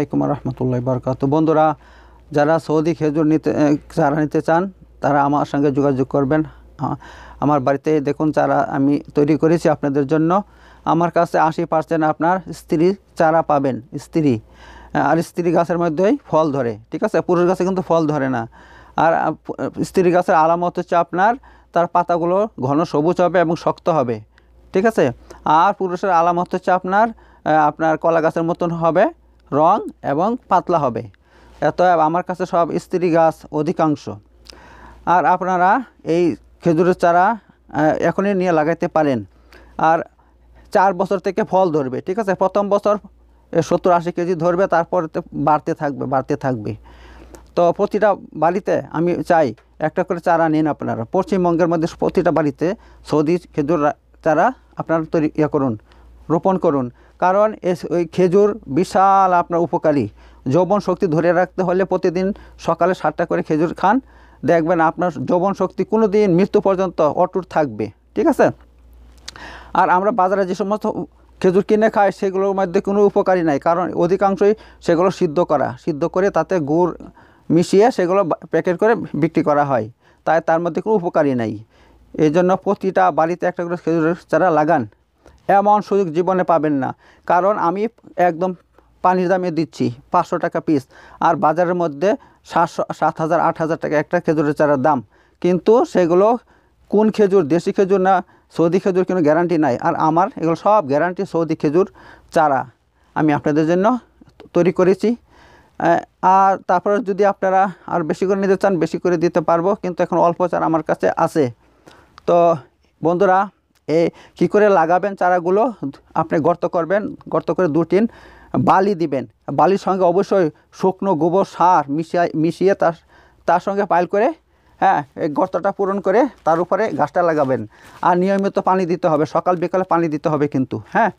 আলাইকুম রহমতুল্লাহ বরকাত বন্ধুরা যারা সৌদি খেজুর নিতে চারা নিতে চান তারা আমার সঙ্গে যোগাযোগ করবেন আমার বাড়িতে দেখুন চারা আমি তৈরি করেছি আপনাদের জন্য আমার কাছে আশি পার্সেন্ট আপনার স্ত্রী চারা পাবেন স্ত্রী আর স্ত্রী গাছের মধ্যেই ফল ধরে ঠিক আছে পুরুষ গাছে কিন্তু ফল ধরে না আর স্ত্রী গাছের আলামত হচ্ছে আপনার তার পাতাগুলো ঘন সবুজ হবে এবং শক্ত হবে ঠিক আছে আর পুরুষের আলামত হচ্ছে আপনার আপনার কলা গাছের মতন হবে রং এবং পাতলা হবে এত আমার কাছে সব স্ত্রী গাছ অধিকাংশ আর আপনারা এই খেজুরের চারা এখনই নিয়ে লাগাইতে পারেন আর চার বছর থেকে ফল ধরবে ঠিক আছে প্রথম বছর সত্তর আশি কেজি ধরবে তারপর বাড়তে থাকবে বাড়তে থাকবে তো প্রতিটা বাড়িতে আমি চাই একটা করে চারা নিন আপনারা পশ্চিমবঙ্গের মধ্যে প্রতিটা বাড়িতে সৌদি খেজুর চারা আপনারা তৈরি ইয়ে করুন রোপণ করুন কারণ এই খেজুর বিশাল আপনার উপকারী যৌবন শক্তি ধরে রাখতে হলে প্রতিদিন সকালে সাতটা করে খেজুর খান দেখবেন আপনার যৌবন শক্তি কোনো দিন মৃত্যু পর্যন্ত অটুট থাকবে ঠিক আছে আর আমরা বাজারে যে সমস্ত খেজুর কিনে খাই সেগুলোর মধ্যে কোনো উপকারী নাই কারণ অধিকাংশই সেগুলো সিদ্ধ করা সিদ্ধ করে তাতে গুড় মিশিয়ে সেগুলো প্যাকেট করে বিক্রি করা হয় তাই তার মধ্যে কোনো উপকারী নাই এই জন্য প্রতিটা বাড়িতে একটা করে খেজুরের চারা লাগান এমন সুযোগ জীবনে পাবেন না কারণ আমি একদম পানির দামে দিচ্ছি পাঁচশো টাকা পিস আর বাজারের মধ্যে সাতশো সাত হাজার আট হাজার টাকা একটা খেজুরের চারার দাম কিন্তু সেগুলো কোন খেজুর দেশি খেজুর না সৌদি খেজুর কোনো গ্যারান্টি নাই আর আমার এগুলো সব গ্যারান্টি সৌদি খেজুর চারা আমি আপনাদের জন্য তৈরি করেছি আর তারপরে যদি আপনারা আর বেশি করে নিতে চান বেশি করে দিতে পারবো কিন্তু এখন অল্প চারা আমার কাছে আছে তো বন্ধুরা এ কি করে লাগাবেন চারাগুলো আপনি গর্ত করবেন গর্ত করে দু টিন বালি দিবেন বালির সঙ্গে অবশ্যই শুকনো গোবর সার মিশিয়ে মিশিয়ে তার তার সঙ্গে পাইল করে হ্যাঁ এই গর্তটা পূরণ করে তার উপরে গাছটা লাগাবেন আর নিয়মিত পানি দিতে হবে সকাল বিকালে পানি দিতে হবে কিন্তু হ্যাঁ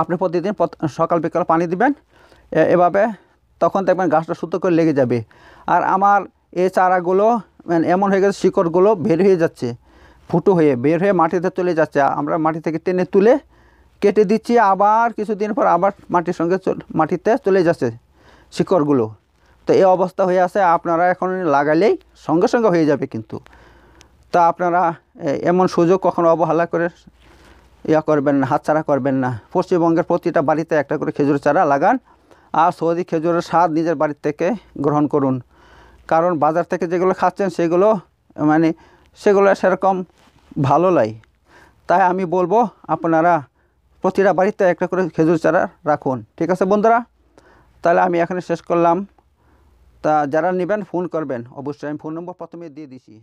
আপনি প্রতিদিন সকাল বিকালে পানি দিবেন এভাবে তখন দেখবেন গাছটা সুতো করে লেগে যাবে আর আমার এই চারাগুলো মানে এমন হয়ে গেছে শিকড়গুলো বের হয়ে যাচ্ছে ফুটো হয়ে বের হয়ে মাটিতে চলে যাচ্ছে আমরা মাটি থেকে টেনে তুলে কেটে দিচ্ছি আবার কিছুদিন পর আবার মাটির সঙ্গে মাটিতে চলে যাচ্ছে শিকড়গুলো তো এই অবস্থা হয়ে আছে আপনারা এখন লাগালেই সঙ্গে সঙ্গে হয়ে যাবে কিন্তু তা আপনারা এমন সুযোগ কখনো অবহেলা করে ইয়া করবেন না হাতছাড়া করবেন না পশ্চিমবঙ্গের প্রতিটা বাড়িতে একটা করে খেজুর চারা লাগান আর সৌদি খেজুরের স্বাদ নিজের বাড়ির থেকে গ্রহণ করুন কারণ বাজার থেকে যেগুলো খাচ্ছেন সেগুলো মানে সেগুলো সেরকম ভালো লাই তাই আমি বলবো আপনারা প্রতিটা বাড়িতে একটা করে খেজুর চারা রাখুন ঠিক আছে বন্ধুরা তাহলে আমি এখানে শেষ করলাম তা যারা নেবেন ফোন করবেন অবশ্যই আমি ফোন নম্বর প্রথমে দিয়ে দিছি